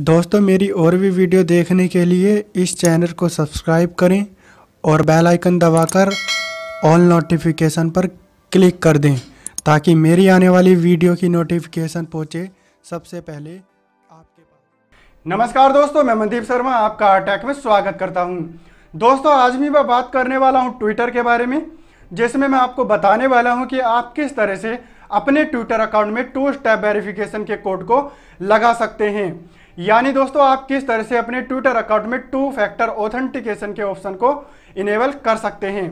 दोस्तों मेरी और भी वीडियो देखने के लिए इस चैनल को सब्सक्राइब करें और बेल आइकन दबाकर ऑल नोटिफिकेशन पर क्लिक कर दें ताकि मेरी आने वाली वीडियो की नोटिफिकेशन पहुंचे सबसे पहले आपके पास नमस्कार दोस्तों मैं मनदीप शर्मा आपका अटैक में स्वागत करता हूं दोस्तों आज भी मैं बात करने वाला हूं ट्विटर के बारे में जिसमें मैं आपको बताने वाला हूँ कि आप किस तरह से अपने ट्विटर अकाउंट में टू स्टेप वेरिफिकेशन के कोड को लगा सकते हैं यानी दोस्तों आप किस तरह से अपने ट्विटर अकाउंट में टू फैक्टर ऑथेंटिकेशन के ऑप्शन को इनेबल कर सकते हैं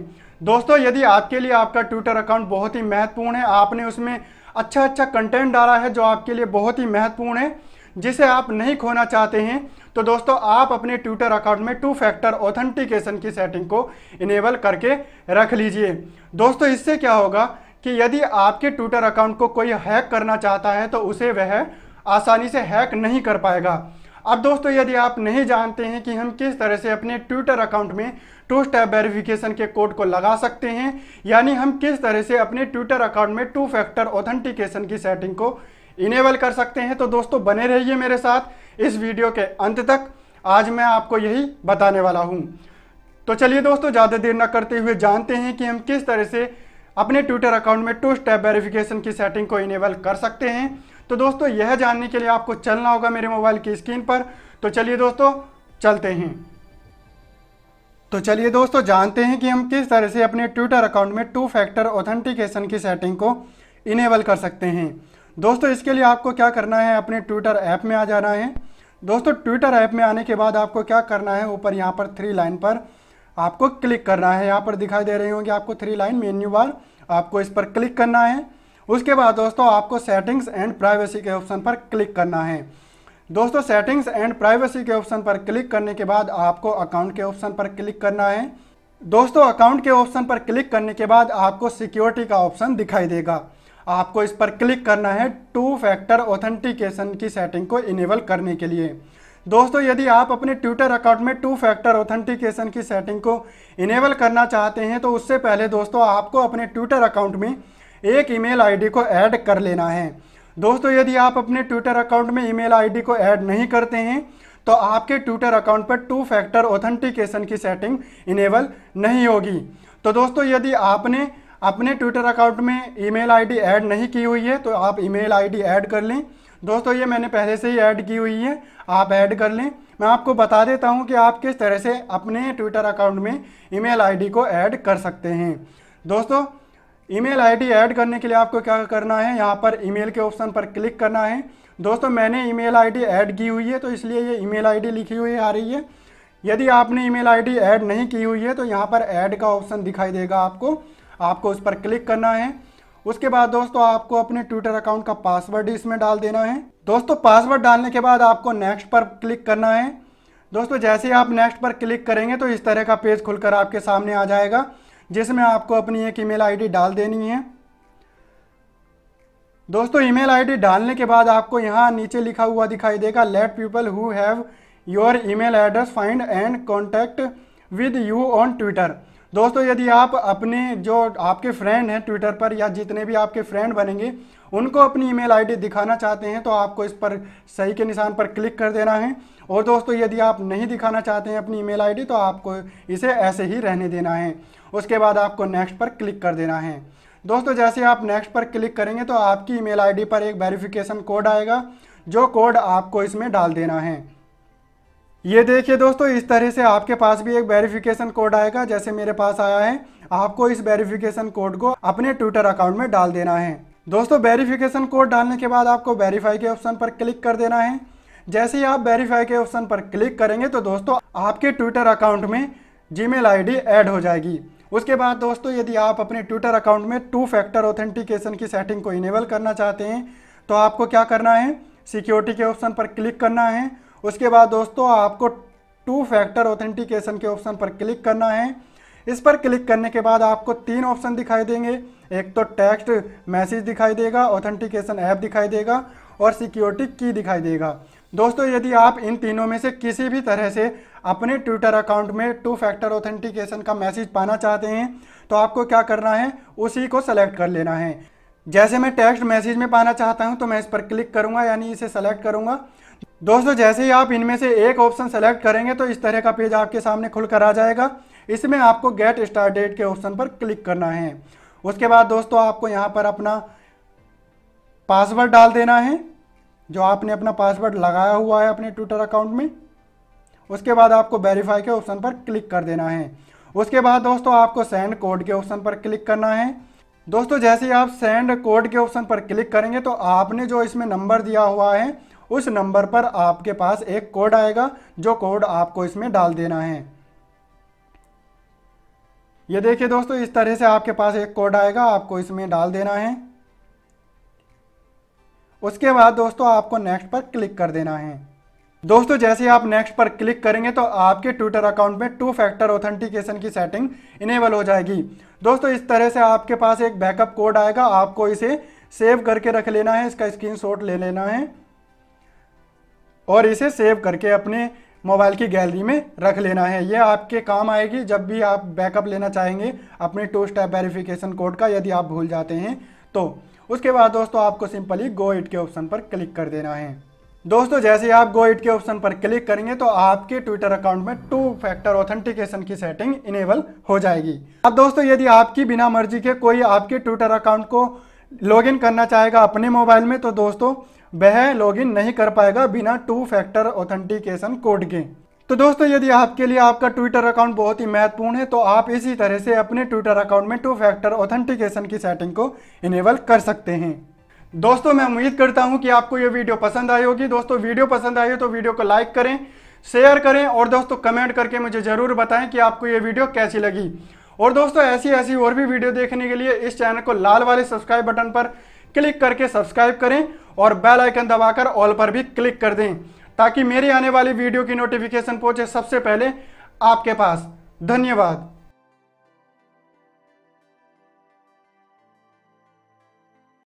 दोस्तों यदि आपके लिए आपका ट्विटर अकाउंट बहुत ही महत्वपूर्ण है आपने उसमें अच्छा अच्छा कंटेंट डाला है जो आपके लिए बहुत ही महत्वपूर्ण है जिसे आप नहीं खोना चाहते हैं तो दोस्तों आप अपने ट्विटर अकाउंट में टू फैक्टर ऑथेंटिकेशन की सेटिंग को इनेबल करके रख लीजिए दोस्तों इससे क्या होगा कि यदि आपके ट्विटर अकाउंट को कोई हैक करना चाहता है तो उसे वह आसानी से हैक नहीं कर पाएगा अब दोस्तों यदि आप नहीं जानते हैं कि हम किस तरह से अपने ट्विटर अकाउंट में टू स्टेप वेरिफिकेशन के कोड को लगा सकते हैं यानी हम किस तरह से अपने ट्विटर अकाउंट में टू फैक्टर ऑथेंटिकेशन की सेटिंग को इनेबल कर सकते हैं तो दोस्तों बने रहिए मेरे साथ इस वीडियो के अंत तक आज मैं आपको यही बताने वाला हूँ तो चलिए दोस्तों ज़्यादा देर न करते हुए जानते हैं कि हम किस तरह से अपने ट्विटर अकाउंट में टू स्टेप वेरिफिकेशन की सेटिंग को इनेबल कर सकते हैं तो दोस्तों यह जानने के लिए आपको चलना होगा मेरे मोबाइल की स्क्रीन पर तो चलिए दोस्तों चलते हैं तो चलिए दोस्तों जानते हैं कि हम किस तरह से अपने ट्विटर अकाउंट में टू फैक्टर ऑथेंटिकेशन की सेटिंग को इनेबल कर सकते हैं दोस्तों इसके लिए आपको क्या करना है अपने ट्विटर ऐप में आ जाना है दोस्तों ट्विटर ऐप में आने के बाद आपको क्या करना है ऊपर यहाँ पर थ्री लाइन पर आपको क्लिक करना है यहाँ पर दिखाई दे रही होंगे आपको थ्री लाइन मेन्यू बार आपको इस पर क्लिक करना है उसके बाद दोस्तों आपको सेटिंग्स एंड प्राइवेसी के ऑप्शन पर क्लिक करना है दोस्तों सेटिंग्स एंड प्राइवेसी के ऑप्शन पर क्लिक करने के बाद आपको अकाउंट के ऑप्शन पर क्लिक करना है दोस्तों अकाउंट के ऑप्शन पर क्लिक करने के बाद आपको सिक्योरिटी का ऑप्शन दिखाई देगा आपको इस पर क्लिक करना है टू फैक्टर ऑथेंटिकेशन की सेटिंग को इनेबल करने के लिए दोस्तों यदि आप अपने ट्विटर अकाउंट में टू फैक्टर ऑथेंटिकेशन की सेटिंग को इनेबल करना चाहते हैं तो उससे पहले दोस्तों आपको अपने ट्विटर अकाउंट में एक ईमेल आईडी को ऐड कर लेना है दोस्तों यदि आप अपने ट्विटर अकाउंट में ईमेल आईडी को ऐड नहीं करते हैं तो आपके ट्विटर अकाउंट पर टू फैक्टर ऑथेंटिकेशन की सेटिंग इनेबल नहीं होगी तो दोस्तों यदि आपने अपने ट्विटर अकाउंट में ईमेल आईडी ऐड नहीं की हुई है तो आप ईमेल आईडी ऐड कर लें दोस्तों ये मैंने पहले से ही ऐड की हुई है आप ऐड कर लें मैं आपको बता देता हूँ कि आप किस तरह से अपने ट्विटर अकाउंट में ईमेल आईडी को ऐड कर सकते हैं दोस्तों ईमेल आईडी ऐड करने के लिए आपको क्या करना है यहाँ पर ईमेल के ऑप्शन पर क्लिक करना है दोस्तों मैंने ईमेल आईडी ऐड की हुई है तो इसलिए ये ईमेल आईडी लिखी हुई आ रही है यदि आपने ईमेल आईडी ऐड नहीं की हुई है तो यहाँ पर ऐड का ऑप्शन दिखाई देगा आपको आपको उस पर क्लिक करना है उसके बाद दोस्तों आपको अपने ट्विटर अकाउंट का पासवर्ड इसमें डाल देना है दोस्तों पासवर्ड डालने के बाद आपको नेक्स्ट पर क्लिक करना है दोस्तों जैसे ही आप नेक्स्ट पर क्लिक करेंगे तो इस तरह का पेज खुलकर आपके सामने आ जाएगा जिसमें आपको अपनी एक ईमेल आईडी डाल देनी है दोस्तों ईमेल आईडी डालने के बाद आपको यहाँ नीचे लिखा हुआ दिखाई देगा let people who have your email address find and contact with you on Twitter दोस्तों यदि आप अपने जो आपके फ्रेंड हैं ट्विटर पर या जितने भी आपके फ्रेंड बनेंगे उनको अपनी ईमेल आईडी दिखाना चाहते हैं तो आपको इस पर सही के निशान पर क्लिक कर देना है और दोस्तों यदि आप नहीं दिखाना चाहते हैं अपनी ईमेल आईडी तो आपको इसे ऐसे ही रहने देना है उसके बाद आपको नेक्स्ट पर क्लिक कर देना है दोस्तों जैसे आप नेक्स्ट पर क्लिक करेंगे तो आपकी ई मेल पर एक वेरीफिकेशन कोड आएगा जो कोड आपको इसमें डाल देना है ये देखिए दोस्तों इस तरह से आपके पास भी एक वेरिफिकेशन कोड आएगा जैसे मेरे पास आया है आपको इस वेरिफिकेशन कोड को अपने ट्विटर अकाउंट में डाल देना है दोस्तों वेरिफिकेशन कोड डालने के बाद आपको वेरीफाई के ऑप्शन पर क्लिक कर देना है जैसे ही आप वेरीफाई के ऑप्शन पर क्लिक करेंगे तो दोस्तों आपके ट्विटर अकाउंट में जी मेल ऐड हो जाएगी उसके बाद दोस्तों यदि आप अपने ट्विटर अकाउंट में टू फैक्टर ऑथेंटिकेशन की सेटिंग को इनेबल करना चाहते हैं तो आपको क्या करना है सिक्योरिटी के ऑप्शन पर क्लिक करना है उसके बाद दोस्तों आपको टू फैक्टर ऑथेंटिकेशन के ऑप्शन पर क्लिक करना है इस पर क्लिक करने के बाद आपको तीन ऑप्शन दिखाई देंगे एक तो टेक्स्ट मैसेज दिखाई देगा ऑथेंटिकेशन ऐप दिखाई देगा और सिक्योरिटी की दिखाई देगा दोस्तों यदि आप इन तीनों में से किसी भी तरह से अपने ट्विटर अकाउंट में टू फैक्टर ऑथेंटिकेशन का मैसेज पाना चाहते हैं तो आपको क्या करना है उसी को सेलेक्ट कर लेना है जैसे मैं टेक्स्ट मैसेज में पाना चाहता हूं तो मैं इस पर क्लिक करूंगा यानी इसे सेलेक्ट करूंगा दोस्तों जैसे ही आप इनमें से एक ऑप्शन सेलेक्ट करेंगे तो इस तरह का पेज आपके सामने खुल कर आ जाएगा इसमें आपको गेट स्टार्ट डेट के ऑप्शन पर क्लिक करना है उसके बाद दोस्तों आपको यहाँ पर अपना पासवर्ड डाल देना है जो आपने अपना पासवर्ड लगाया हुआ है अपने ट्विटर अकाउंट में उसके बाद आपको वेरीफाई के ऑप्शन पर क्लिक कर देना है उसके बाद दोस्तों आपको सेंड कोड के ऑप्शन पर क्लिक करना है दोस्तों जैसे ही आप सेंड कोड के ऑप्शन पर क्लिक करेंगे तो आपने जो इसमें नंबर दिया हुआ है उस नंबर पर आपके पास एक कोड आएगा जो कोड आपको इसमें डाल देना है ये देखिए दोस्तों इस तरह से आपके पास एक कोड आएगा आपको इसमें डाल देना है उसके बाद दोस्तों आपको नेक्स्ट पर क्लिक कर देना है दोस्तों जैसे आप नेक्स्ट पर क्लिक करेंगे तो आपके ट्विटर अकाउंट में टू फैक्टर ऑथेंटिकेशन की सेटिंग इनेबल हो जाएगी दोस्तों इस तरह से आपके पास एक बैकअप कोड आएगा आपको इसे सेव करके रख लेना है इसका स्क्रीन ले लेना है और इसे सेव करके अपने मोबाइल की गैलरी में रख लेना है ये आपके काम आएगी जब भी आप बैकअप लेना चाहेंगे अपने टू स्टेप वेरिफिकेशन कोड का यदि आप भूल जाते हैं तो उसके बाद दोस्तों आपको सिंपली गो इट के ऑप्शन पर क्लिक कर देना है दोस्तों जैसे ही आप गो इट के ऑप्शन पर क्लिक करेंगे तो आपके ट्विटर अकाउंट में टू फैक्टर ऑथेंटिकेशन की सेटिंग इनेबल हो जाएगी अब दोस्तों यदि आपकी बिना मर्जी के कोई आपके ट्विटर अकाउंट को लॉगिन करना चाहेगा अपने मोबाइल में तो दोस्तों वह लॉगिन नहीं कर पाएगा बिना टू फैक्टर ऑथेंटिकेशन कोड के तो दोस्तों यदि आपके लिए आपका ट्विटर अकाउंट बहुत ही महत्वपूर्ण है तो आप इसी तरह से अपने ट्विटर अकाउंट में टू फैक्टर ऑथेंटिकेशन की सेटिंग को इनेबल कर सकते हैं दोस्तों मैं उम्मीद करता हूं कि आपको ये वीडियो पसंद आई होगी दोस्तों वीडियो पसंद आई हो तो वीडियो को लाइक करें शेयर करें और दोस्तों कमेंट करके मुझे ज़रूर बताएं कि आपको ये वीडियो कैसी लगी और दोस्तों ऐसी ऐसी और भी वीडियो देखने के लिए इस चैनल को लाल वाले सब्सक्राइब बटन पर क्लिक करके सब्सक्राइब करें और बेल आइकन दबाकर ऑल पर भी क्लिक कर दें ताकि मेरी आने वाली वीडियो की नोटिफिकेशन पहुंचे सबसे पहले आपके पास धन्यवाद